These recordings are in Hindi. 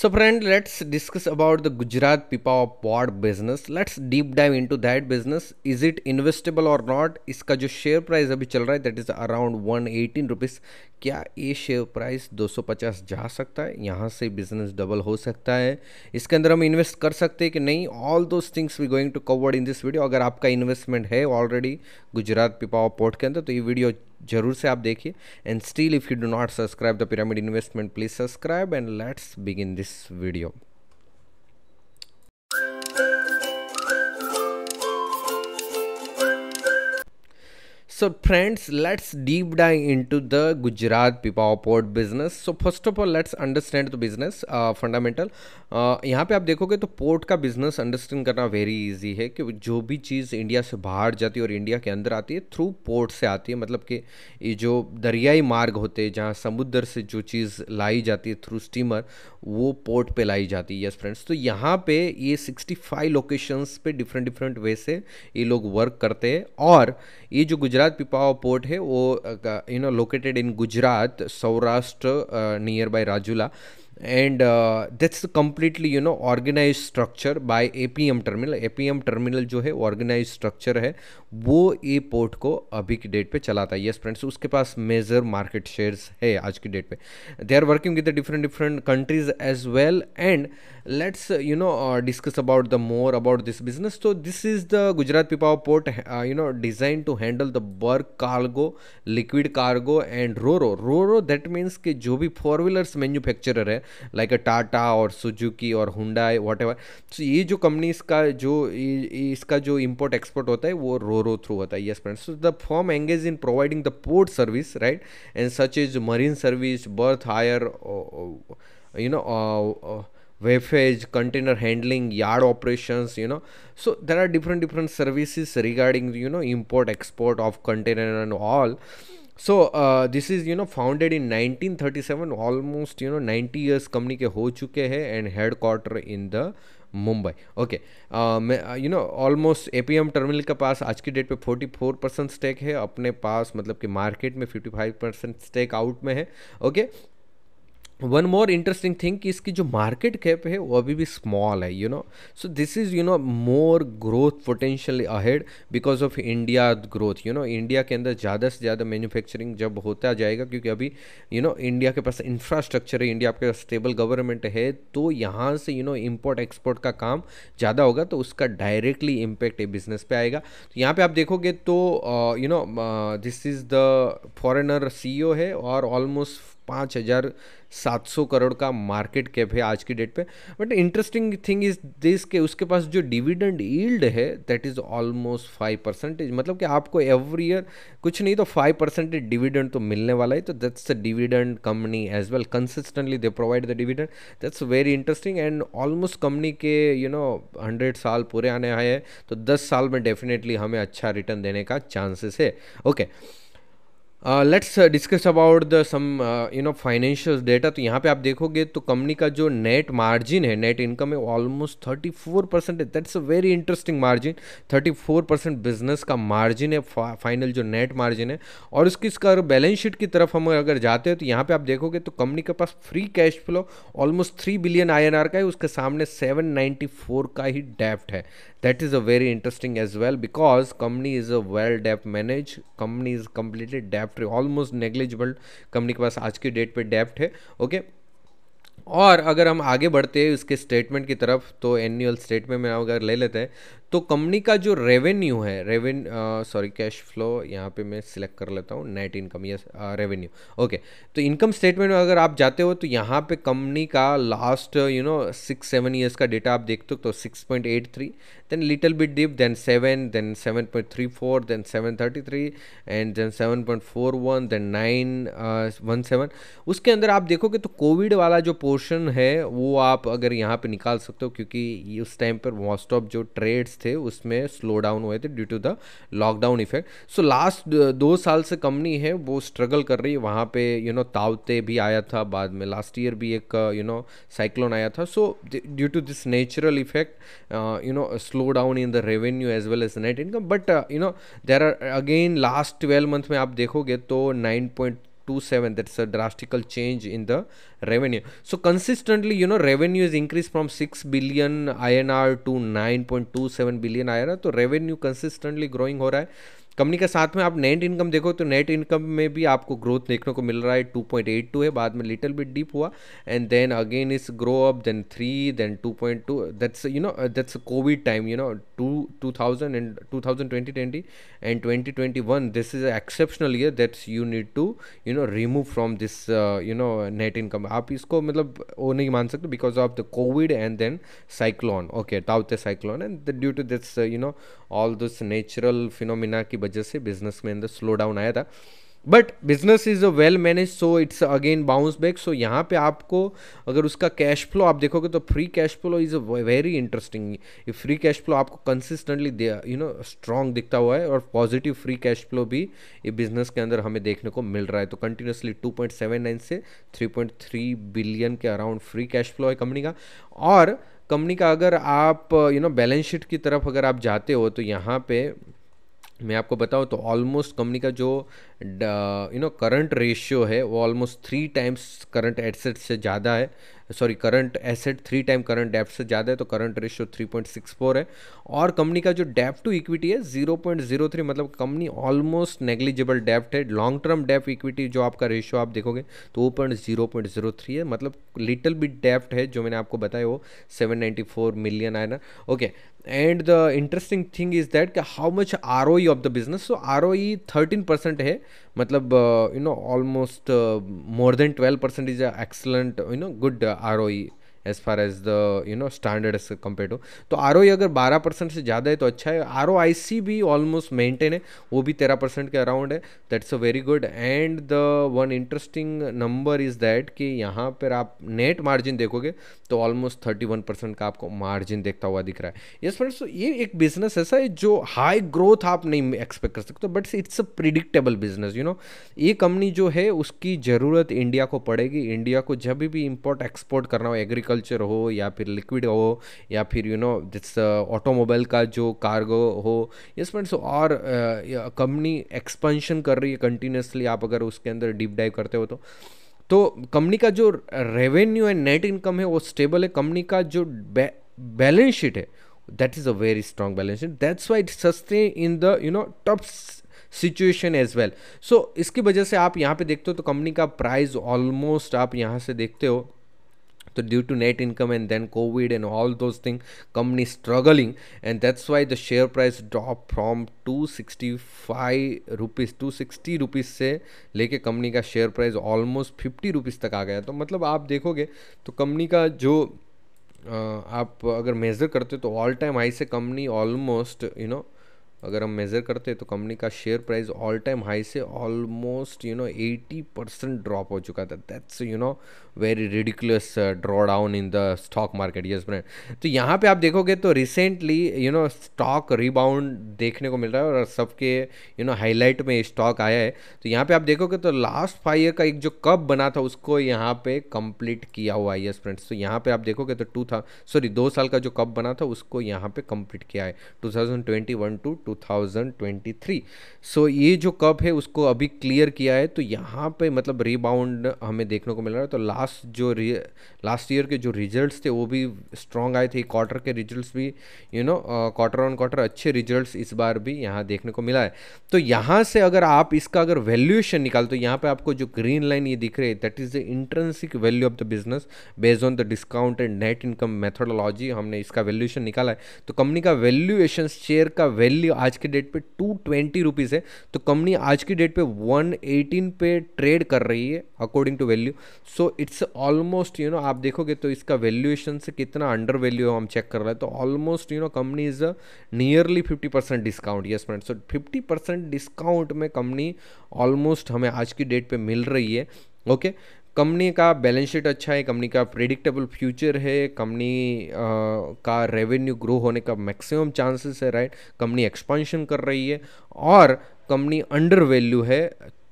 So friend, let's discuss about the Gujarat Pipavav Pod business. Let's deep dive into that business. Is it investable or not? इसका जो शेयर प्राइस अभी चल रहा है that is around one eighteen rupees क्या ये शेयर प्राइस 250 जा सकता है यहाँ से बिजनेस डबल हो सकता है इसके अंदर हम इन्वेस्ट कर सकते हैं कि नहीं all those things we going to covered in this video अगर आपका इन्वेस्टमेंट है ऑलरेडी गुजरात पिपावा पोर्ट के अंदर तो ये वीडियो जरूर से आप देखिए and still if you do not subscribe the pyramid investment please subscribe and let's begin this video so friends let's deep dive in to the Gujarat Port port business so first of all let's understand the business fundamental यहाँ पे आप देखोगे तो पोर्ट का बिजनेस अंडरस्टैंड करना वेरी ईजी है कि जो भी चीज़ इंडिया से बाहर जाती है और इंडिया के अंदर आती है थ्रू पोर्ट से आती है मतलब कि ये जो दरियाई मार्ग होते हैं जहाँ समुद्र से जो चीज़ लाई जाती है थ्रू स्टीमर वो पोर्ट पे लाई जाती है यस फ्रेंड्स तो यहाँ पे ये सिक्सटी फाइव लोकेशंस पे डिफरेंट डिफरेंट वे से ये लोग वर्क करते हैं और ये जो गुजरात गुजरात पिपावा पोर्ट है वो you know located in Gujarat Saurashtra near by Rajula and completely you know organise structure by A P M terminal A P M terminal जो है ऑर्गेनाइज स्ट्रक्चर है वो ए पोर्ट को अभी की डेट पे चलाता है यस फ्रेंड्स उसके पास मेजर मार्केट शेयर्स है आज की डेट पे they are working with the different different countries as well and let's you know discuss about the more about this business तो this is the Gujarat Pipavav port you know design to handle the bulk cargo liquid cargo and roro roro that means कि जो भी फोर व्हीलर्स मैन्युफैक्चरर है लाइक अ टाटा और सुजुकी और हुंडाई वॉट एवर सो ये जो कंपनीज का जो इसका जो इम्पोर्ट एक्सपोर्ट होता है वो रो रो थ्रू होता है yes friends so the firm engage in providing the port service right and such is marine service berth hire you know wharfage container handling yard operations you know so there are different different services regarding you know import export of container and all so this is you know founded in 1937 almost you know 90 years company के हो चुके हैं and headquarter in the Mumbai okay you know almost A P M terminal के पास आज की डेट पे 44 परसेंट स्टेक है अपने पास मतलब कि मार्केट में 55 परसेंट स्टेक आउट में है okay okay? One more interesting thing कि इसकी जो मार्केट कैप है वो अभी भी स्मॉल है you know so this is you know more growth potential ahead because of India growth you know India के अंदर ज़्यादा से ज़्यादा मैन्युफैक्चरिंग जब होता जाएगा क्योंकि अभी यू नो इंडिया के पास इंफ्रास्ट्रक्चर है इंडिया आपके पास स्टेबल गवर्नमेंट है तो यहाँ से यू नो इम्पोर्ट एक्सपोर्ट का काम ज़्यादा होगा तो उसका डायरेक्टली इम्पैक्ट बिजनेस पर आएगा तो यहाँ पर आप देखोगे तो you know this is the foreigner sea है और ऑलमोस्ट पाँच हज़ार 700 करोड़ का मार्केट कैप है आज की डेट पे but interesting thing is this के उसके पास जो डिविडेंड ईल्ड है that is almost five percentage मतलब कि आपको एवरी ईयर कुछ नहीं तो फाइव परसेंटेज डिविडेंड तो मिलने वाला है तो that's a dividend company as well consistently they provide the dividend that's very interesting and almost company के यू नो हंड्रेड साल पूरे आने आए हैं तो दस साल में डेफिनेटली हमें अच्छा रिटर्न देने का चांसेस है okay okay. Let's discuss about the some you know financial data तो यहाँ पे आप देखोगे तो कंपनी का जो नेट मार्जिन है नेट इनकम है ऑलमोस्ट थर्टी फोर परसेंट है that's a very interesting margin thirty four percent business का मार्जिन है फाइनल जो नेट मार्जिन है और उसकी इसका बैलेंस शीट की तरफ हम अगर जाते हैं तो यहाँ पे आप देखोगे तो कंपनी के पास free cash flow almost three billion I N R का है उसके सामने सेवन फोर का ही डेप्ट है that is a very interesting as well because company is a well debt manage company is completely डेप्ट आफ्टर ऑलमोस्ट नेग्लिजिबल कंपनी के पास आज की डेट पे डेप्ट है ओके और अगर हम आगे बढ़ते हैं उसके स्टेटमेंट की तरफ तो एनुअल स्टेटमेंट में अगर ले लेते हैं तो कंपनी का जो रेवेन्यू है रेवेन सॉरी कैश फ्लो यहाँ पे मैं सिलेक्ट कर लेता हूँ net income yes revenue okay तो इनकम स्टेटमेंट में अगर आप जाते हो तो यहाँ पे कंपनी का last you know six seven years का डेटा आप देखते हो तो six point eight three then little bit dip then seven then seven point three four then seven thirty three and then seven point four one then nine one seven उसके अंदर आप देखोगे तो कोविड वाला जो पोर्शन है वो आप अगर यहाँ पे निकाल सकते हो क्योंकि उस टाइम पर मोस्ट ऑफ जो ट्रेड्स थे उसमें स्लो डाउन हुए थे due to the lockdown effect so last दो साल से कंपनी है वो स्ट्रगल कर रही है वहाँ पे यू नो तावते भी आया था बाद में लास्ट ईयर भी एक यू नो साइक्लोन आया था so due to this natural effect you know slow down in the revenue as well as net income but you know there are again last twelve month में आप देखोगे तो nine point 27 that's a drastical change in the revenue so consistently you know revenue is increased from 6 billion INR to 9.27 billion INR so revenue consistently growing ho raha hai company का साथ में आप नेट इनकम देखो तो नेट इनकम में भी आपको ग्रोथ देखने को मिल रहा है 2.82 है बाद में लिटिल बिट डीप हुआ and then again is grow up then three then 2.2 that's you know that's Covid time you know two two thousand and two thousand twenty twenty and twenty twenty one this is exceptional year that's you need to you know remove from this you know net income आप इसको मतलब वो नहीं मान सकते because of the Covid and then cyclone okay ताउते cyclone and due to this you know all this natural phenomena की वजह से बिजनेस में अंदर स्लो डाउन आया था but business is a well manage so it's again bounce back so यहाँ पे आपको अगर उसका कैश फ्लो आप देखोगे तो free cash flow is a very interesting free cash flow आपको कंसिस्टेंटली यू नो स्ट्रांग दिखता हुआ है और पॉजिटिव फ्री कैश फ्लो भी ये बिजनेस के अंदर हमें देखने को मिल रहा है तो continuously two point seven nine से थ्री पॉइंट थ्री बिलियन के अराउंड फ्री कैश फ्लो है कंपनी का और कंपनी का अगर आप यू नो बैलेंस शीट की तरफ अगर आप जाते हो तो यहाँ पे मैं आपको बताऊँ तो ऑलमोस्ट कंपनी का जो यू नो करंट रेशियो है वो almost three times current asset से ज़्यादा है sorry current asset three time current डेप्ट से ज़्यादा है तो current ratio three point six four है और कंपनी का जो डेप टू इक्विटी है जीरो पॉइंट जीरो थ्री मतलब कंपनी ऑलमोस्ट नेग्लिजिबल डेप्ट है लॉन्ग टर्म डेप इक्विटी जो आपका रेशियो आप देखोगे तो वो point zero point zero three है मतलब लिटिल बिट डेप्ट है जो मैंने आपको बताया वो सेवन नाइन्टी फोर मिलियन ना okay and the interesting thing is that how much R O of the business so R O E thirteen percent है मतलब you know almost more than twelve percent is excellent you know good R O E as far as the you know standard as compare to तो आर e अगर बारह परसेंट से ज़्यादा है तो अच्छा है आर भी ऑलमोस्ट मेंटेन है वो भी तेरह परसेंट के अराउंड है that's a very good and the one interesting number is that कि यहाँ पर आप नेट मार्जिन देखोगे तो ऑलमोस्ट थर्टी वन परसेंट का आपको मार्जिन देखता हुआ दिख रहा है यस फ्रेंड्स तो ये एक बिजनेस ऐसा है जो हाई ग्रोथ आप नहीं एक्सपेक्ट कर सकते but it's a predictable business you know ये कंपनी जो है उसकी ज़रूरत इंडिया को पड़ेगी इंडिया को जब भी इम्पोर्ट एक्सपोर्ट करना हो एग्रीकल्चर एग्रीकल्चर हो या फिर लिक्विड हो या फिर यू नो जिस ऑटोमोबाइल का जो कार्गो हो ये फ्रेंड्स और कंपनी uh, एक्सपेंशन कर रही है कंटिन्यूसली आप अगर उसके अंदर डीप डाइव करते हो तो तो कंपनी का जो रेवेन्यू एंड नेट इनकम है वो स्टेबल है कंपनी का जो बैलेंस शीट है that is a very strong balance sheet that's why it sustain in the you know tough situation as well so इसकी वजह से आप यहाँ पे देखते हो तो कंपनी का प्राइस ऑलमोस्ट आप यहाँ से देखते हो तो due to net income and then Covid and all those thing company struggling and that's why the share price drop from two sixty five rupees to sixty rupees से लेके कंपनी का share price almost fifty rupees तक आ गया तो मतलब आप देखोगे तो कंपनी का जो आप अगर मेजर करते हो तो ऑल टाइम हाई से कंपनी ऑलमोस्ट यू नो अगर हम मेज़र करते हैं तो कंपनी का share price all time high से almost you know 80 percent drop हो चुका था that's you know very ridiculous draw down in the stock market yes friend तो यहाँ पे आप देखोगे तो recently you know stock rebound देखने को मिल रहा है और सबके यू नो हाईलाइट में स्टॉक आया है तो यहाँ पे आप देखोगे तो लास्ट फाइव ईयर का एक जो कप बना था उसको यहाँ पे कंप्लीट किया हुआ है यस फ्रेंड्स तो यहाँ पे आप देखोगे तो टू था सॉरी दो साल का जो कप बना था उसको यहाँ पे कंप्लीट किया है टू टू 2023 सो so, ये जो कप है उसको अभी क्लियर किया है तो यहाँ पे मतलब रिबाउंड हमें देखने को मिल रहा है तो लास्ट जो लास्ट ईयर के जो रिजल्ट्स थे वो भी स्ट्रॉन्ग आए थे क्वार्टर के रिजल्ट्स भी you know quarter on quarter अच्छे रिजल्ट्स इस बार भी यहाँ देखने को मिला है तो यहाँ से अगर आप इसका अगर वैल्यूएशन निकाल तो यहाँ पर आपको जो ग्रीन लाइन ये दिख रही है that is the intrinsic value of the business based on the discount and net income methodology हमने इसका वैल्यूएशन निकाला है तो कंपनी का वैल्यूएशन शेयर का वैल्यू आज के डेट पे टू ट्वेंटी रुपीज़ है तो कंपनी आज की डेट पे वन एटीन पे ट्रेड कर रही है according to value so it's almost you know आप देखोगे तो इसका वैल्यूएशन से कितना अंडर वैल्यू हम चेक कर रहे हैं तो almost you know company is nearly fifty percent discount yes friend so fifty percent discount में कंपनी ऑलमोस्ट हमें आज की डेट पर मिल रही है ओके okay? कंपनी का बैलेंस शीट अच्छा है कंपनी का प्रिडिक्टेबल फ्यूचर है कंपनी का रेवेन्यू ग्रो होने का मैक्सिमम चांसेस है राइट कंपनी एक्सपांशन कर रही है और कंपनी अंडर वैल्यू है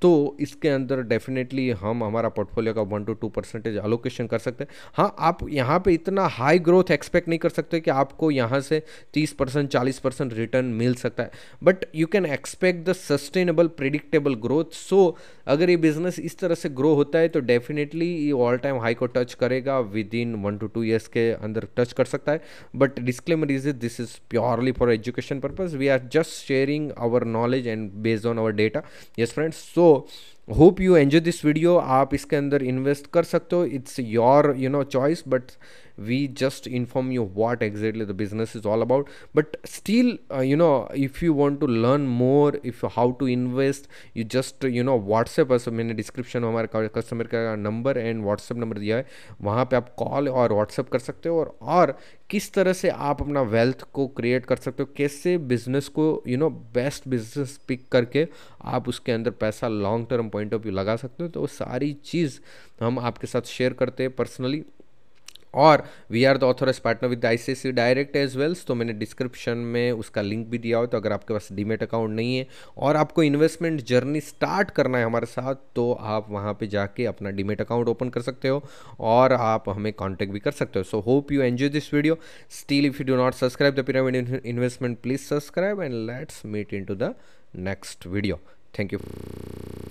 तो इसके अंदर डेफिनेटली हम हमारा पोर्टफोलियो का one to two percentage allocation कर सकते हैं हाँ आप यहाँ पे इतना हाई ग्रोथ एक्सपेक्ट नहीं कर सकते कि आपको यहाँ से तीस परसेंट चालीस परसेंट रिटर्न मिल सकता है but you can expect the sustainable predictable growth so अगर ये बिजनेस इस तरह से ग्रो होता है तो डेफिनेटली ये ऑल टाइम हाई को टच करेगा within one to two years के अंदर टच कर सकता है but disclaimer is this is purely for education purpose we are just sharing our knowledge and based on our data yes friends so Senhor hope you enjoy this video आप इसके अंदर इन्वेस्ट कर सकते हो it's your you know choice but we just inform you what exactly the business is all about but still you know if you want to learn more if how to invest you just you know WhatsApp मैंने डिस्क्रिप्शन में हमारे कस्टमर का नंबर एंड व्हाट्सएप नंबर दिया है वहाँ पर आप कॉल और व्हाट्सएप कर सकते हो और, और किस तरह से आप अपना वेल्थ को क्रिएट कर सकते हो कैसे बिजनेस को you know best business pick करके आप उसके अंदर पैसा long term point of view लगा सकते हो तो वो सारी चीज़ हम आपके साथ शेयर करते हैं पर्सनली और we are the authorise partner with C direct as wells तो मैंने डिस्क्रिप्शन में उसका लिंक भी दिया हो तो अगर आपके पास डीमेट अकाउंट नहीं है और आपको इन्वेस्टमेंट जर्नी स्टार्ट करना है हमारे साथ तो आप वहाँ पे जाके अपना डीमेट अकाउंट ओपन कर सकते हो और आप हमें कॉन्टैक्ट भी कर सकते हो so hope you enjoy this video still if you do not subscribe the pyramid investment please subscribe and let's meet in to the next video thank you